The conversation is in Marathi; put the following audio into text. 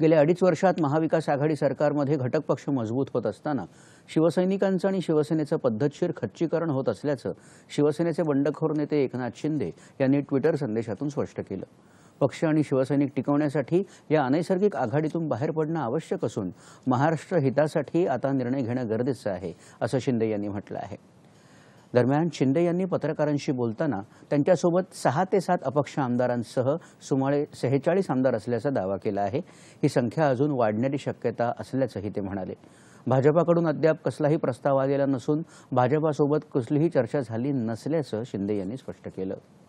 गेल्या अडीच वर्षात महाविकास आघाडी सरकारमध्ये घटक पक्ष मजबूत होत असताना शिवसैनिकांचं आणि शिवसेनेचं पद्धतशीर खच्चीकरण होत असल्याचं शिवसेनेचे बंडखोर नेते एकनाथ शिंदे यांनी ट्विटर संदेशातून स्पष्ट केलं पक्ष आणि शिवसैनिक टिकवण्यासाठी या अनैसर्गिक आघाडीतून बाहेर पडणं आवश्यक असून महाराष्ट्र हितासाठी आता निर्णय घेणं गरजेचं आहे असं शिंदे यांनी म्हटलं आहे दरम्यान शिंदे यांनी पत्रकारांशी बोलताना त्यांच्यासोबत सहा ते सात अपक्ष आमदारांसह सुमारे सेहेचाळीस आमदार असल्याचा दावा केला आहे ही संख्या अजून वाढण्याची शक्यता असल्याचंही ते म्हणाले भाजपाकडून अद्याप कसलाही प्रस्ताव आलेला नसून भाजपासोबत कसलीही चर्चा झाली नसल्याचं शिंदे यांनी स्पष्ट केलं